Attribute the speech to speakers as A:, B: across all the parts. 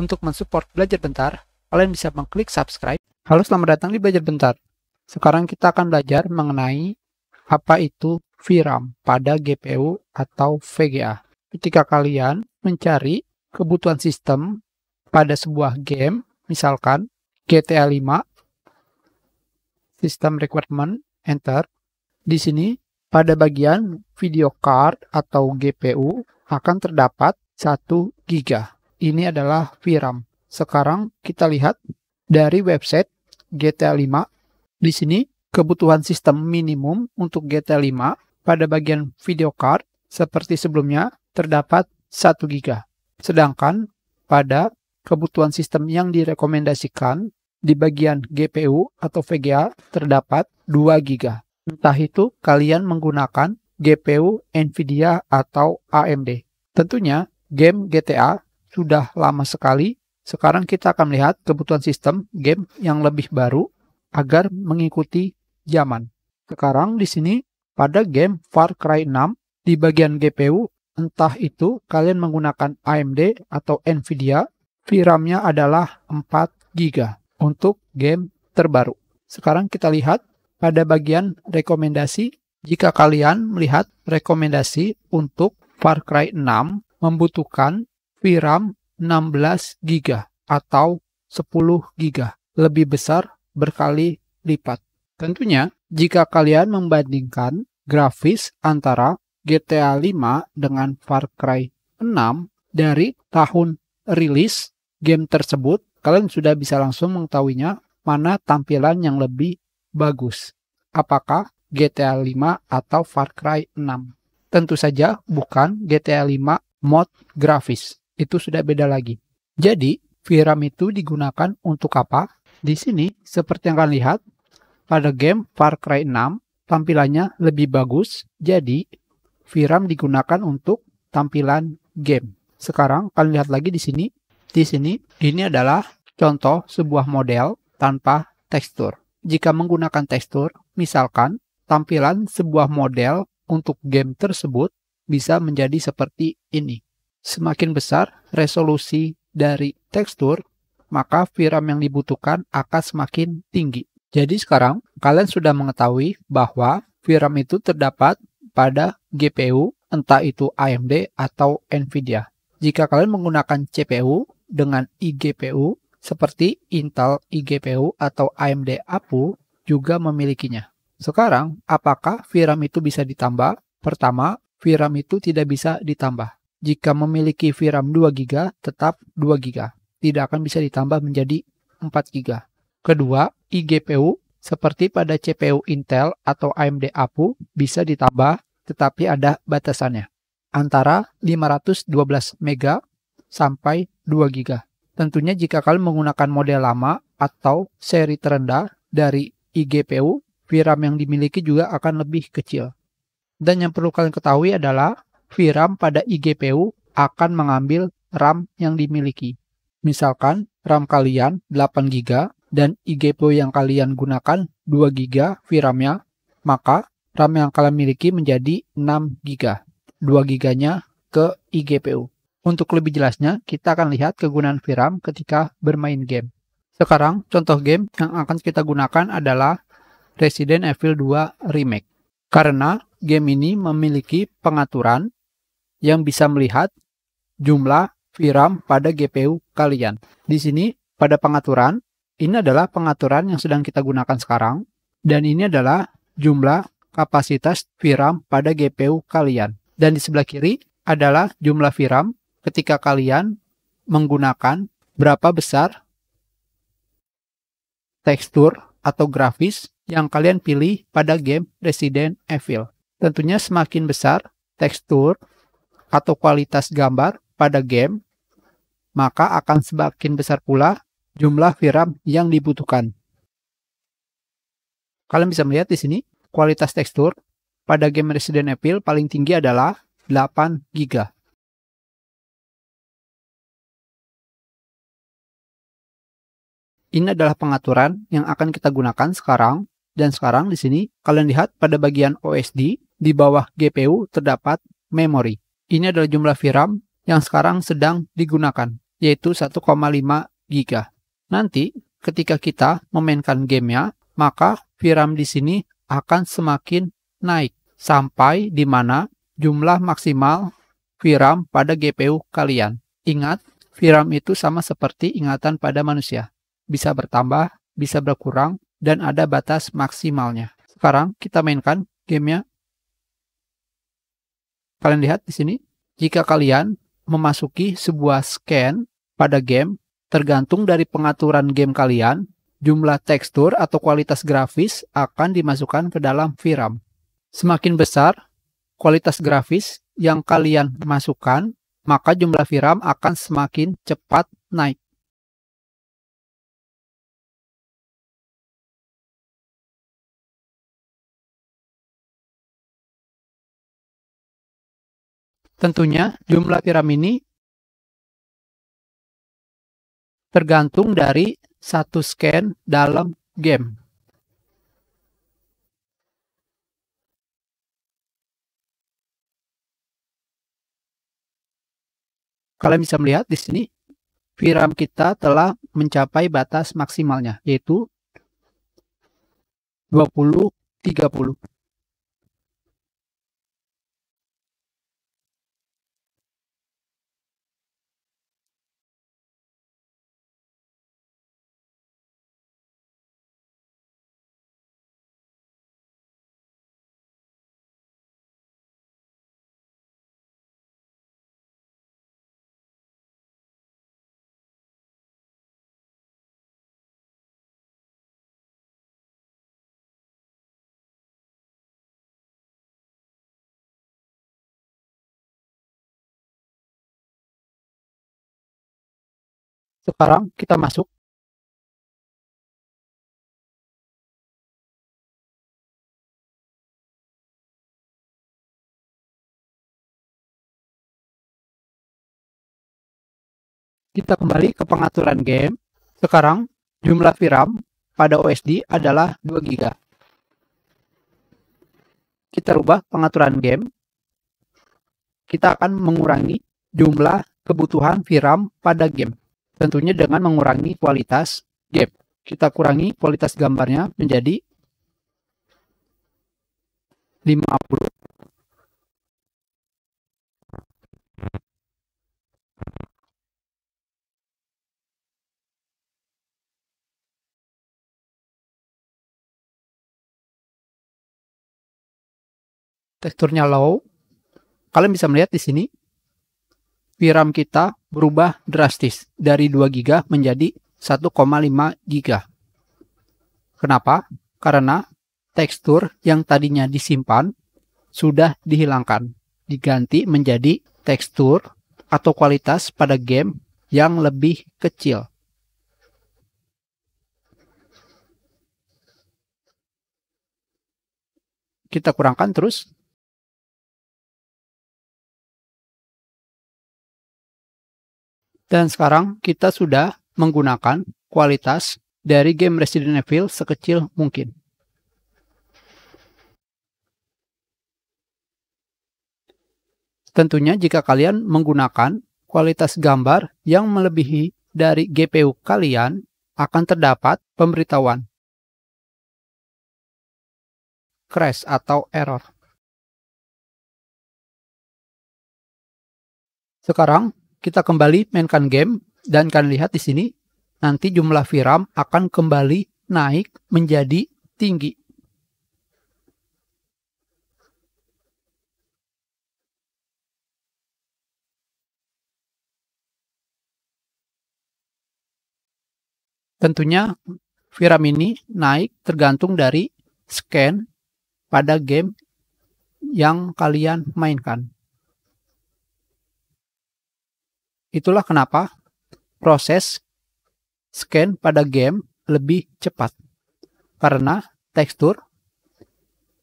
A: Untuk mensupport Belajar Bentar, kalian bisa mengklik subscribe. Halo, selamat datang di Belajar Bentar. Sekarang kita akan belajar mengenai apa itu VRAM pada GPU atau VGA. Ketika kalian mencari kebutuhan sistem pada sebuah game, misalkan GTA 5, System Requirement, Enter. Di sini, pada bagian video card atau GPU akan terdapat 1 GB. Ini adalah VRAM. Sekarang kita lihat dari website GTA 5. Di sini kebutuhan sistem minimum untuk GTA 5 pada bagian video card seperti sebelumnya terdapat 1 GB. Sedangkan pada kebutuhan sistem yang direkomendasikan di bagian GPU atau VGA terdapat 2 GB. Entah itu kalian menggunakan GPU NVIDIA atau AMD. Tentunya game GTA sudah lama sekali. Sekarang kita akan melihat kebutuhan sistem game yang lebih baru agar mengikuti zaman. Sekarang di sini pada game Far Cry 6 di bagian GPU entah itu kalian menggunakan AMD atau Nvidia, VRAM-nya adalah 4 GB untuk game terbaru. Sekarang kita lihat pada bagian rekomendasi. Jika kalian melihat rekomendasi untuk Far Cry 6 membutuhkan VRAM 16 GB atau 10 GB, lebih besar berkali lipat. Tentunya, jika kalian membandingkan grafis antara GTA 5 dengan Far Cry 6 dari tahun rilis game tersebut, kalian sudah bisa langsung mengetahuinya mana tampilan yang lebih bagus. Apakah GTA 5 atau Far Cry 6? Tentu saja bukan GTA 5 mod grafis itu sudah beda lagi. Jadi, VRAM itu digunakan untuk apa? Di sini, seperti yang kalian lihat, pada game Far Cry 6, tampilannya lebih bagus, jadi VRAM digunakan untuk tampilan game. Sekarang, kalian lihat lagi di sini. Di sini, ini adalah contoh sebuah model tanpa tekstur. Jika menggunakan tekstur, misalkan tampilan sebuah model untuk game tersebut bisa menjadi seperti ini. Semakin besar resolusi dari tekstur, maka VRAM yang dibutuhkan akan semakin tinggi. Jadi sekarang kalian sudah mengetahui bahwa VRAM itu terdapat pada GPU, entah itu AMD atau NVIDIA. Jika kalian menggunakan CPU dengan iGPU, seperti Intel iGPU atau AMD APU, juga memilikinya. Sekarang, apakah VRAM itu bisa ditambah? Pertama, VRAM itu tidak bisa ditambah. Jika memiliki VRAM 2 GB, tetap 2 GB. Tidak akan bisa ditambah menjadi 4 GB. Kedua, IGPU seperti pada CPU Intel atau AMD APU bisa ditambah tetapi ada batasannya antara 512 MB sampai 2 GB. Tentunya jika kalian menggunakan model lama atau seri terendah dari IGPU, VRAM yang dimiliki juga akan lebih kecil. Dan yang perlu kalian ketahui adalah VRAM pada IGPU akan mengambil RAM yang dimiliki. Misalkan RAM kalian 8 GB dan IGPU yang kalian gunakan 2 GB VRAM-nya, maka RAM yang kalian miliki menjadi 6 GB. 2 GB-nya ke IGPU. Untuk lebih jelasnya, kita akan lihat kegunaan VRAM ketika bermain game. Sekarang, contoh game yang akan kita gunakan adalah Resident Evil 2 Remake. Karena game ini memiliki pengaturan yang bisa melihat jumlah VRAM pada GPU kalian. Di sini pada pengaturan, ini adalah pengaturan yang sedang kita gunakan sekarang dan ini adalah jumlah kapasitas VRAM pada GPU kalian. Dan di sebelah kiri adalah jumlah VRAM ketika kalian menggunakan berapa besar tekstur atau grafis yang kalian pilih pada game Resident Evil. Tentunya semakin besar tekstur atau kualitas gambar pada game, maka akan semakin besar pula jumlah VRAM yang dibutuhkan. Kalian bisa melihat di sini, kualitas tekstur pada game Resident Evil paling tinggi adalah 8 GB. Ini adalah pengaturan yang akan kita gunakan sekarang. Dan sekarang di sini kalian lihat pada bagian OSD di bawah GPU terdapat memori. Ini adalah jumlah VRAM yang sekarang sedang digunakan, yaitu 1,5 GB. Nanti, ketika kita memainkan gamenya, maka VRAM di sini akan semakin naik sampai di mana jumlah maksimal VRAM pada GPU kalian. Ingat, VRAM itu sama seperti ingatan pada manusia. Bisa bertambah, bisa berkurang, dan ada batas maksimalnya. Sekarang kita mainkan gamenya Kalian lihat di sini, jika kalian memasuki sebuah scan pada game, tergantung dari pengaturan game kalian, jumlah tekstur atau kualitas grafis akan dimasukkan ke dalam VRAM. Semakin besar kualitas grafis yang kalian masukkan, maka jumlah VRAM akan semakin cepat naik.
B: Tentunya jumlah tiram ini
A: tergantung dari satu scan dalam game. Kalian bisa melihat di sini viram kita telah mencapai batas maksimalnya yaitu 20 30.
B: Sekarang kita masuk. Kita kembali ke
A: pengaturan game. Sekarang jumlah VRAM pada OSD adalah 2 GB. Kita rubah pengaturan game. Kita akan mengurangi jumlah kebutuhan VRAM pada game. Tentunya dengan mengurangi kualitas gap. Kita kurangi kualitas gambarnya menjadi 50 teksturnya low. Kalian bisa melihat di sini, VRAM kita berubah drastis dari 2 giga menjadi 1,5 giga. Kenapa? Karena tekstur yang tadinya disimpan sudah dihilangkan, diganti menjadi tekstur atau kualitas pada game yang lebih kecil. Kita kurangkan terus
B: Dan sekarang kita
A: sudah menggunakan kualitas dari game Resident Evil sekecil mungkin. Tentunya jika kalian menggunakan kualitas gambar yang melebihi dari GPU kalian, akan terdapat pemberitahuan
B: crash atau error.
A: Sekarang kita kembali mainkan game dan kalian lihat di sini nanti jumlah VRAM akan kembali naik menjadi tinggi. Tentunya VRAM ini naik tergantung dari scan pada game yang kalian mainkan. Itulah kenapa proses scan pada game lebih cepat. Karena tekstur,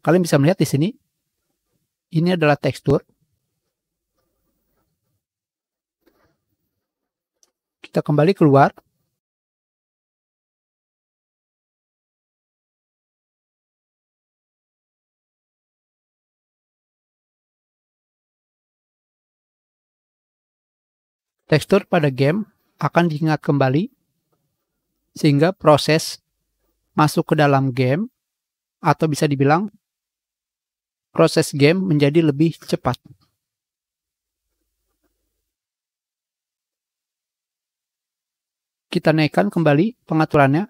A: kalian bisa melihat di sini, ini adalah tekstur. Kita kembali keluar, tekstur pada game akan diingat kembali sehingga proses masuk ke dalam game atau bisa dibilang proses game menjadi lebih cepat. Kita naikkan kembali pengaturannya.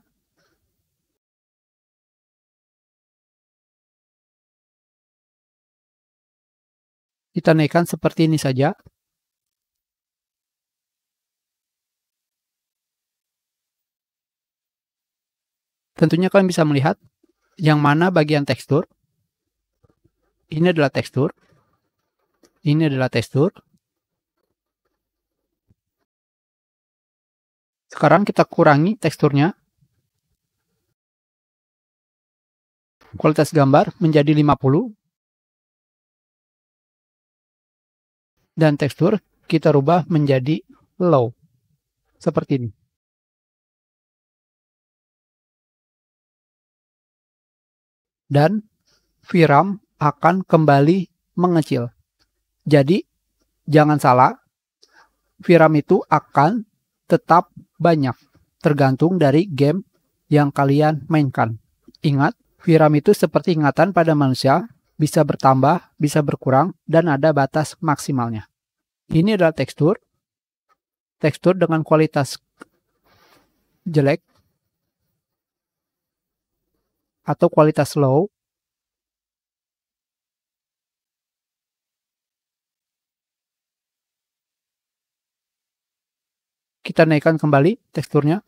A: Kita naikkan seperti ini saja. Tentunya kalian bisa melihat yang mana bagian tekstur. Ini adalah tekstur. Ini adalah tekstur.
B: Sekarang kita kurangi teksturnya. Kualitas gambar menjadi 50. Dan tekstur kita rubah menjadi low. Seperti ini.
A: dan Viram akan kembali mengecil. Jadi, jangan salah, Viram itu akan tetap banyak, tergantung dari game yang kalian mainkan. Ingat, Viram itu seperti ingatan pada manusia, bisa bertambah, bisa berkurang, dan ada batas maksimalnya. Ini adalah tekstur. Tekstur dengan kualitas jelek atau kualitas low kita naikkan kembali teksturnya.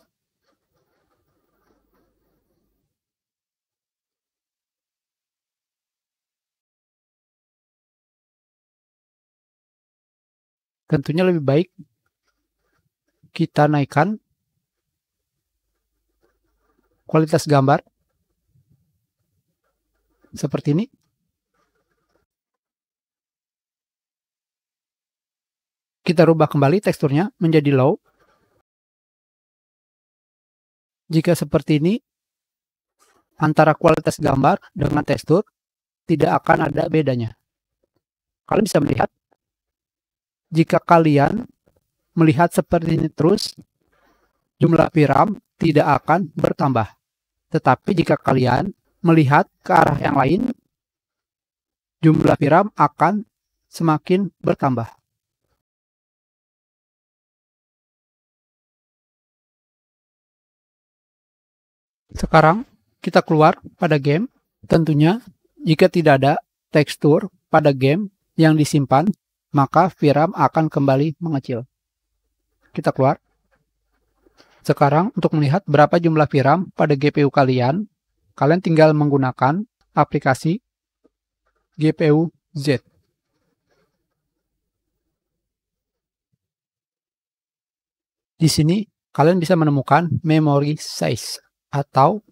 A: Tentunya lebih baik kita naikkan kualitas gambar seperti ini? Kita rubah kembali teksturnya menjadi low. Jika seperti ini, antara kualitas gambar dengan tekstur tidak akan ada bedanya. Kalian bisa melihat, jika kalian melihat seperti ini terus, jumlah piram tidak akan bertambah. Tetapi jika kalian melihat ke arah yang lain, jumlah piram akan semakin bertambah. Sekarang kita keluar pada game. Tentunya jika tidak ada tekstur pada game yang disimpan, maka VRAM akan kembali mengecil. Kita keluar. Sekarang untuk melihat berapa jumlah VRAM pada GPU kalian, Kalian tinggal menggunakan aplikasi GPU Z. Di sini kalian bisa menemukan memory size atau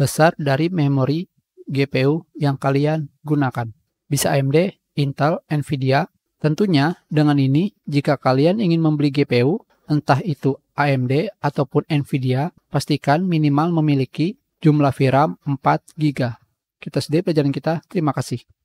A: besar dari memori GPU yang kalian gunakan. Bisa AMD, Intel, Nvidia. Tentunya dengan ini jika kalian ingin membeli GPU entah itu AMD ataupun Nvidia, pastikan minimal memiliki jumlah VRAM 4 giga. Kita sedih pelajaran kita. Terima kasih.